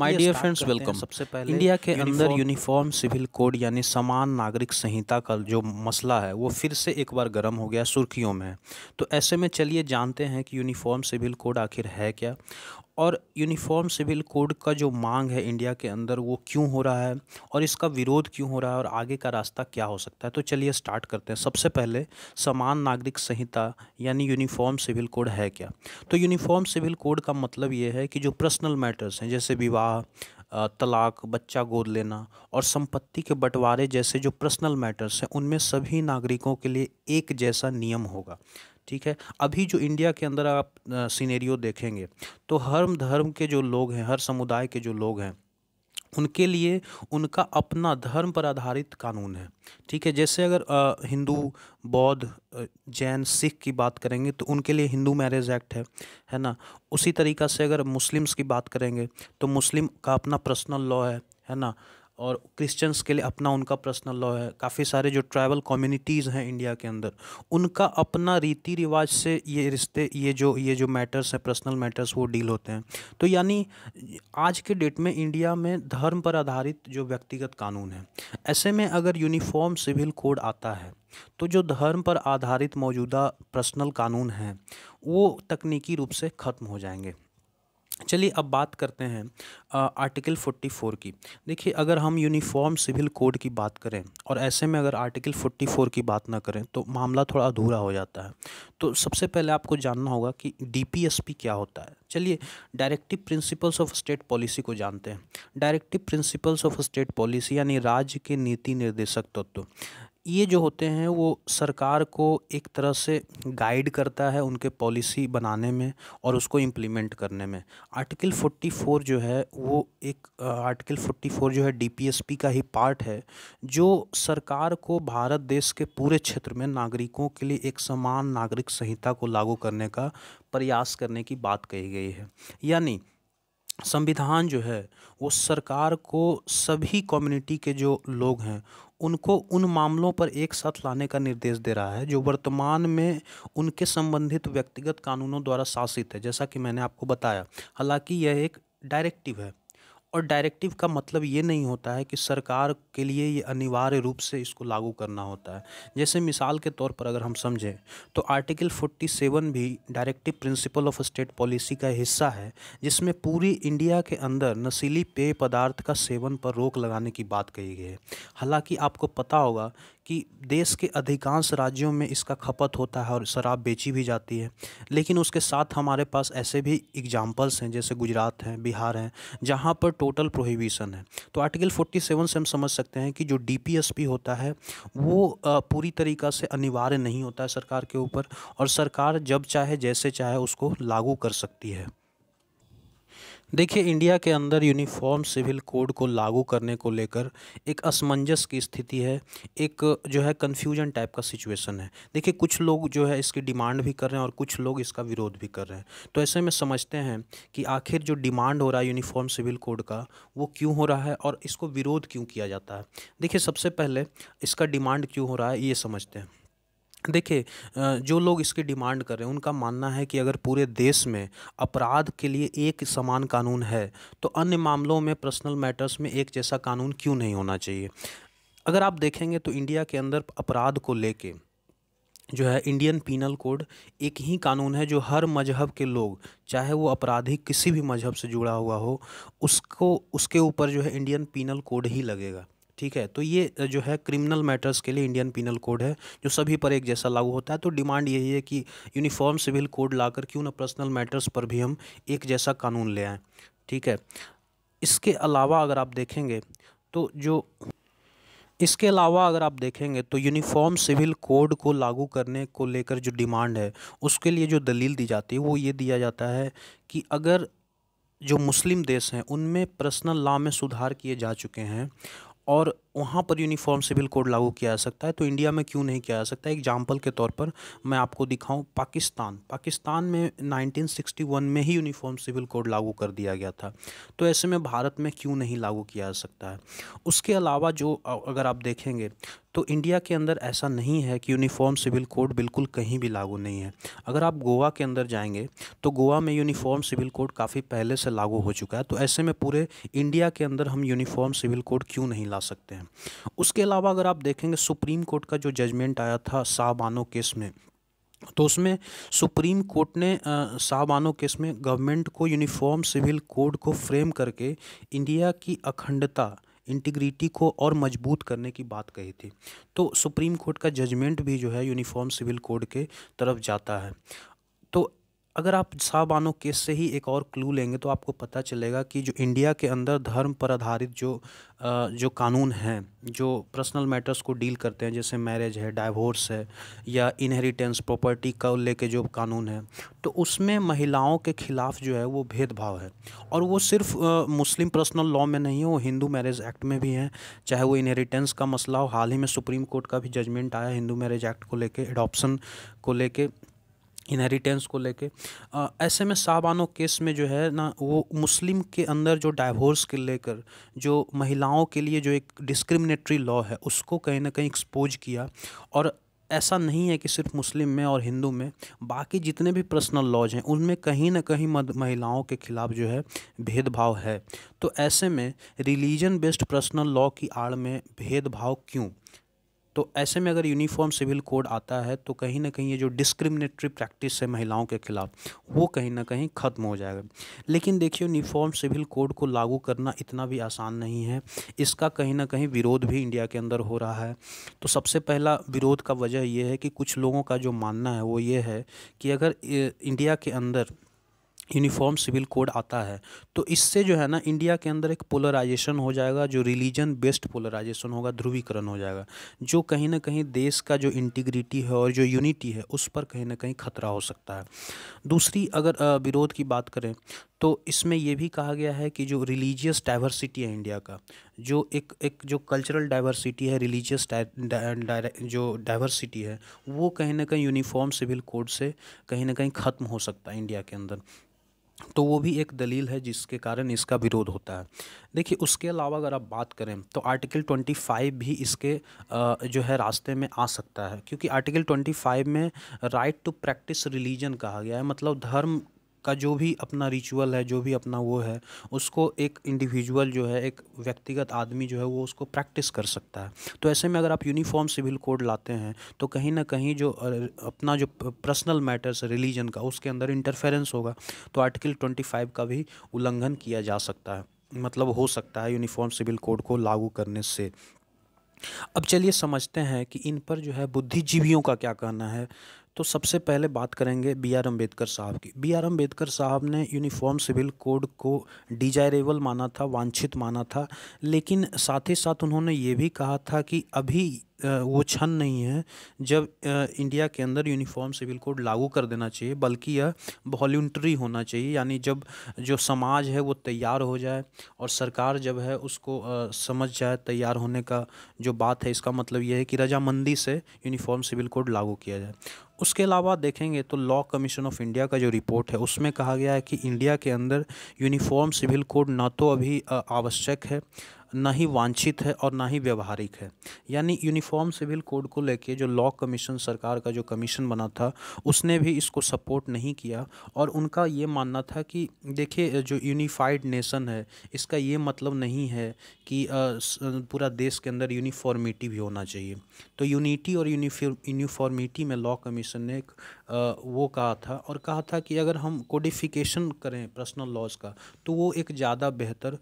my dear friends welcome सबसे पहले India के अंदर यूनिफॉर्म सिविल कोड यानी समान नागरिक संहिता का जो मसला है वो फिर से एक बार गर्म हो गया सुर्खियों में तो ऐसे में चलिए जानते हैं कि यूनिफॉर्म सिविल कोड आखिर है क्या और यूनिफॉर्म सिविल कोड का जो मांग है इंडिया के अंदर वो क्यों हो रहा है और इसका विरोध क्यों हो रहा है और आगे का रास्ता क्या हो सकता है तो चलिए स्टार्ट करते हैं सबसे पहले समान नागरिक संहिता यानी यूनिफॉर्म सिविल कोड है क्या तो यूनिफॉर्म सिविल कोड का मतलब ये है कि जो पर्सनल मैटर्स हैं जैसे विवाह तलाक बच्चा गोद लेना और संपत्ति के बंटवारे जैसे जो पर्सनल मैटर्स हैं उनमें सभी नागरिकों के लिए एक जैसा नियम होगा ठीक है अभी जो इंडिया के अंदर आप सीनेरियो देखेंगे तो हर धर्म के जो लोग हैं हर समुदाय के जो लोग हैं उनके लिए उनका अपना धर्म पर आधारित कानून है ठीक है जैसे अगर हिंदू बौद्ध जैन सिख की बात करेंगे तो उनके लिए हिंदू मैरिज एक्ट है है ना उसी तरीका से अगर मुस्लिम्स की बात करेंगे तो मुस्लिम का अपना पर्सनल लॉ है है ना और क्रिश्चियंस के लिए अपना उनका पर्सनल लॉ है काफ़ी सारे जो ट्राइबल कम्युनिटीज़ हैं इंडिया के अंदर उनका अपना रीति रिवाज से ये रिश्ते ये जो ये जो मैटर्स हैं पर्सनल मैटर्स वो डील होते हैं तो यानी आज के डेट में इंडिया में धर्म पर आधारित जो व्यक्तिगत कानून है ऐसे में अगर यूनिफॉर्म सिविल कोड आता है तो जो धर्म पर आधारित मौजूदा पर्सनल कानून हैं वो तकनीकी रूप से ख़त्म हो जाएंगे चलिए अब बात करते हैं आ, आर्टिकल 44 की देखिए अगर हम यूनिफॉर्म सिविल कोड की बात करें और ऐसे में अगर आर्टिकल 44 की बात ना करें तो मामला थोड़ा अधूरा हो जाता है तो सबसे पहले आपको जानना होगा कि डीपीएसपी क्या होता है चलिए directive principles of state policy को जानते हैं directive principles of state policy यानी राज्य के नीति निर्देशक तत्व तो, ये जो होते हैं वो सरकार को एक तरह से गाइड करता है उनके पॉलिसी बनाने में और उसको इम्प्लीमेंट करने में आर्टिकल 44 जो है वो एक आर्टिकल 44 जो है डीपीएसपी का ही पार्ट है जो सरकार को भारत देश के पूरे क्षेत्र में नागरिकों के लिए एक समान नागरिक संहिता को लागू करने का प्रयास करने की बात कही गई है यानी संविधान जो है वो सरकार को सभी कम्युनिटी के जो लोग हैं उनको उन मामलों पर एक साथ लाने का निर्देश दे रहा है जो वर्तमान में उनके संबंधित व्यक्तिगत कानूनों द्वारा शासित है जैसा कि मैंने आपको बताया हालांकि यह एक डायरेक्टिव है और डायरेक्टिव का मतलब ये नहीं होता है कि सरकार के लिए ये अनिवार्य रूप से इसको लागू करना होता है जैसे मिसाल के तौर पर अगर हम समझें तो आर्टिकल 47 भी directive principle of state policy का हिस्सा है जिसमें पूरी इंडिया के अंदर नशीली पेय पदार्थ का सेवन पर रोक लगाने की बात कही गई है हालांकि आपको पता होगा कि देश के अधिकांश राज्यों में इसका खपत होता है और शराब बेची भी जाती है लेकिन उसके साथ हमारे पास ऐसे भी एग्जाम्पल्स हैं जैसे गुजरात हैं बिहार हैं जहाँ पर टोटल प्रोहिबिशन है तो आर्टिकल 47 से हम समझ सकते हैं कि जो डीपीएसपी होता है वो पूरी तरीक़ा से अनिवार्य नहीं होता है सरकार के ऊपर और सरकार जब चाहे जैसे चाहे उसको लागू कर सकती है देखिए इंडिया के अंदर यूनिफॉर्म सिविल कोड को लागू करने को लेकर एक असमंजस की स्थिति है एक जो है कन्फ्यूजन टाइप का सिचुएशन है देखिए कुछ लोग जो है इसकी डिमांड भी कर रहे हैं और कुछ लोग इसका विरोध भी कर रहे हैं तो ऐसे में समझते हैं कि आखिर जो डिमांड हो रहा है यूनिफॉर्म सिविल कोड का वो क्यों हो रहा है और इसको विरोध क्यों किया जाता है देखिए सबसे पहले इसका डिमांड क्यों हो रहा है ये समझते हैं देखिए जो लोग इसकी डिमांड कर रहे हैं उनका मानना है कि अगर पूरे देश में अपराध के लिए एक समान कानून है तो अन्य मामलों में पर्सनल मैटर्स में एक जैसा कानून क्यों नहीं होना चाहिए अगर आप देखेंगे तो इंडिया के अंदर अपराध को लेके जो है इंडियन पीनल कोड एक ही कानून है जो हर मजहब के लोग चाहे वो अपराधी किसी भी मजहब से जुड़ा हुआ हो उसको उसके ऊपर जो है इंडियन पीनल कोड ही लगेगा ठीक है तो ये जो है क्रिमिनल मैटर्स के लिए इंडियन पिनल कोड है जो सभी पर एक जैसा लागू होता है तो डिमांड यही है कि यूनिफॉर्म सिविल कोड लाकर क्यों ना पर्सनल मैटर्स पर भी हम एक जैसा कानून ले आएँ ठीक है इसके अलावा अगर आप देखेंगे तो जो इसके अलावा अगर आप देखेंगे तो यूनिफॉर्म सिविल कोड को लागू करने को लेकर जो डिमांड है उसके लिए जो दलील दी जाती है वो ये दिया जाता है कि अगर जो मुस्लिम देश हैं उनमें पर्सनल लॉ में सुधार किए जा चुके हैं और वहाँ पर यूनिफॉर्म सिविल कोड लागू किया जा सकता है तो इंडिया में क्यों नहीं किया जा सकता एग्जाम्पल के तौर पर मैं आपको दिखाऊं पाकिस्तान पाकिस्तान में 1961 में ही यूनिफॉर्म सिविल कोड लागू कर दिया गया था तो ऐसे में भारत में क्यों नहीं लागू किया जा सकता है उसके अलावा जो अगर आप देखेंगे तो इंडिया के अंदर ऐसा नहीं है कि यूनिफॉर्म सिविल कोड बिल्कुल कहीं भी लागू नहीं है अगर आप गोवा के अंदर जाएंगे तो गोवा में यूनिफॉर्म सिविल कोड काफ़ी पहले से लागू हो चुका है तो ऐसे में पूरे इंडिया के अंदर हम यूनिफॉर्म सिविल कोड क्यों नहीं ला सकते हैं उसके अलावा अगर आप देखेंगे सुप्रीम कोर्ट का जो जजमेंट आया था साहबानो केस में तो उसमें सुप्रीम कोर्ट ने साहबानो केस में गवर्नमेंट को यूनिफॉर्म सिविल कोड को फ्रेम करके इंडिया की अखंडता इंटीग्रिटी को और मजबूत करने की बात कही थी तो सुप्रीम कोर्ट का जजमेंट भी जो है यूनिफॉर्म सिविल कोड के तरफ जाता है तो अगर आप साबानो केस से ही एक और क्लू लेंगे तो आपको पता चलेगा कि जो इंडिया के अंदर धर्म पर आधारित जो जो कानून हैं जो पर्सनल मैटर्स को डील करते हैं जैसे मैरिज है डाइवोर्स है या इनहेरिटेंस प्रॉपर्टी का लेके जो कानून है तो उसमें महिलाओं के खिलाफ जो है वो भेदभाव है और वो सिर्फ मुस्लिम पर्सनल लॉ में नहीं है वो हिंदू मैरिज एक्ट में भी हैं चाहे वो इनहेरिटेंस का मसला हो हाल ही में सुप्रीम कोर्ट का भी जजमेंट आया हिंदू मैरिज एक्ट को लेके एडॉप्शन को लेके इनहेरिटेंस को लेके ऐसे में साहबानो केस में जो है ना वो मुस्लिम के अंदर जो डाइवोर्स के लेकर जो महिलाओं के लिए जो एक डिस्क्रिमिनेटरी लॉ है उसको कहीं ना कहीं एक्सपोज किया और ऐसा नहीं है कि सिर्फ मुस्लिम में और हिंदू में बाकी जितने भी पर्सनल लॉज हैं उनमें कहीं ना कहीं महिलाओं के खिलाफ जो है भेदभाव है तो ऐसे में रिलीजन बेस्ड पर्सनल लॉ की आड़ में भेदभाव क्यों तो ऐसे में अगर यूनिफॉर्म सिविल कोड आता है तो कहीं ना कहीं ये जो डिस्क्रिमिनेटरी प्रैक्टिस है महिलाओं के खिलाफ वो कहीं ना कहीं ख़त्म हो जाएगा लेकिन देखिए यूनिफॉर्म सिविल कोड को लागू करना इतना भी आसान नहीं है इसका कहीं ना कहीं विरोध भी इंडिया के अंदर हो रहा है तो सबसे पहला विरोध का वजह यह है कि कुछ लोगों का जो मानना है वो ये है कि अगर इंडिया के अंदर यूनिफॉर्म सिविल कोड आता है तो इससे जो है ना इंडिया के अंदर एक पोलराइजेशन हो जाएगा जो रिलीजन बेस्ड पोलराइजेशन होगा ध्रुवीकरण हो जाएगा जो कहीं ना कहीं देश का जो इंटीग्रिटी है और जो यूनिटी है उस पर कहीं ना कहीं खतरा हो सकता है दूसरी अगर विरोध की बात करें तो इसमें यह भी कहा गया है कि जो रिलीजियस डाइवर्सिटी है इंडिया का जो एक एक जो कल्चरल डाइवर्सिटी है रिलीजियस जो डाइवर्सिटी है वो कहीं ना कहीं यूनिफॉर्म सिविल कोड से कहीं ना कहीं ख़त्म हो सकता है इंडिया के अंदर तो वो भी एक दलील है जिसके कारण इसका विरोध होता है देखिए उसके अलावा अगर आप बात करें तो आर्टिकल 25 भी इसके जो है रास्ते में आ सकता है क्योंकि आर्टिकल 25 में राइट टू प्रैक्टिस रिलीजन कहा गया है मतलब धर्म का जो भी अपना रिचुअल है जो भी अपना वो है उसको एक इंडिविजुअल जो है एक व्यक्तिगत आदमी जो है वो उसको प्रैक्टिस कर सकता है तो ऐसे में अगर आप यूनिफॉर्म सिविल कोड लाते हैं तो कहीं ना कहीं जो अपना जो पर्सनल मैटर्स रिलीजन का उसके अंदर इंटरफेरेंस होगा तो आर्टिकल ट्वेंटी फाइव का भी उल्लंघन किया जा सकता है मतलब हो सकता है यूनिफॉर्म सिविल कोड को लागू करने से अब चलिए समझते हैं कि इन पर जो है बुद्धिजीवियों का क्या कहना है तो सबसे पहले बात करेंगे बी आर अम्बेडकर साहब की बी आर अम्बेडकर साहब ने यूनिफॉर्म सिविल कोड को डिजायरेबल माना था वांछित माना था लेकिन साथ ही साथ उन्होंने ये भी कहा था कि अभी वो क्षण नहीं है जब इंडिया के अंदर यूनिफॉर्म सिविल कोड लागू कर देना चाहिए बल्कि यह वॉल्ट्री होना चाहिए यानी जब जो समाज है वो तैयार हो जाए और सरकार जब है उसको समझ जाए तैयार होने का जो बात है इसका मतलब यह है कि रजामंदी से यूनिफॉर्म सिविल कोड लागू किया जाए उसके अलावा देखेंगे तो लॉ कमीशन ऑफ इंडिया का जो रिपोर्ट है उसमें कहा गया है कि इंडिया के अंदर यूनिफॉर्म सिविल कोड ना तो अभी आवश्यक है ना ही वांछित है और ना ही व्यवहारिक है यानी यूनिफॉर्म सिविल कोड को लेके जो लॉ कमीशन सरकार का जो कमीशन बना था उसने भी इसको सपोर्ट नहीं किया और उनका ये मानना था कि देखिए जो यूनिफाइड नेशन है इसका ये मतलब नहीं है कि पूरा देश के अंदर यूनिफॉर्मिटी भी होना चाहिए तो यूनिटी और यूनिफॉर्मिटी में लॉ कमीशन ने एक वो कहा था और कहा था कि अगर हम कोडिफिकेशन करें पर्सनल लॉज का तो वो एक ज़्यादा बेहतर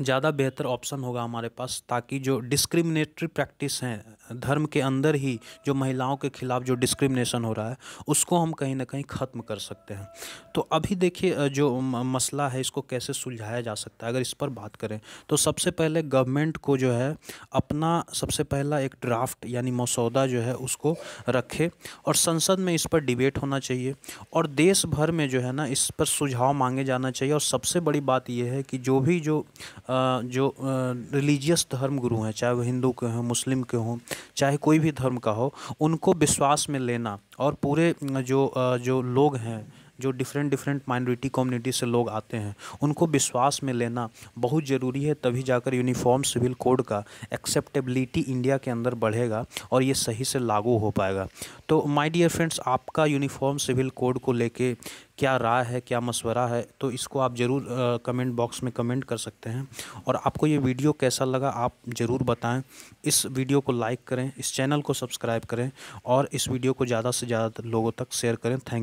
ज़्यादा बेहतर ऑप्शन होगा हमारे पास ताकि जो डिस्क्रिमिनेटरी प्रैक्टिस हैं धर्म के अंदर ही जो महिलाओं के खिलाफ जो डिस्क्रिमिनेशन हो रहा है उसको हम कहीं ना कहीं ख़त्म कर सकते हैं तो अभी देखिए जो मसला है इसको कैसे सुलझाया जा सकता है अगर इस पर बात करें तो सबसे पहले गवर्नमेंट को जो है अपना सबसे पहला एक ड्राफ्ट यानी मसौदा जो है उसको रखे और संसद में इस पर डिबेट होना चाहिए और देश भर में जो है ना इस पर सुझाव मांगे जाना चाहिए और सबसे बड़ी बात यह है कि जो भी जो जो रिलीजियस धर्म गुरु हैं चाहे वो हिंदू के हों मुस्लिम के हों चाहे कोई भी धर्म का हो उनको विश्वास में लेना और पूरे जो जो लोग हैं जो डिफरेंट डिफरेंट माइनॉरिटी कम्युनिटी से लोग आते हैं उनको विश्वास में लेना बहुत ज़रूरी है तभी जाकर यूनिफॉर्म सिविल कोड का एक्सेप्टेबिलिटी इंडिया के अंदर बढ़ेगा और ये सही से लागू हो पाएगा तो माई डियर फ्रेंड्स आपका यूनिफॉर्म सिविल कोड को लेके क्या राय है क्या मशवरा है तो इसको आप ज़रूर कमेंट बॉक्स में कमेंट कर सकते हैं और आपको ये वीडियो कैसा लगा आप ज़रूर बताएं इस वीडियो को लाइक करें इस चैनल को सब्सक्राइब करें और इस वीडियो को ज़्यादा से ज़्यादा लोगों तक शेयर करें थैंक यू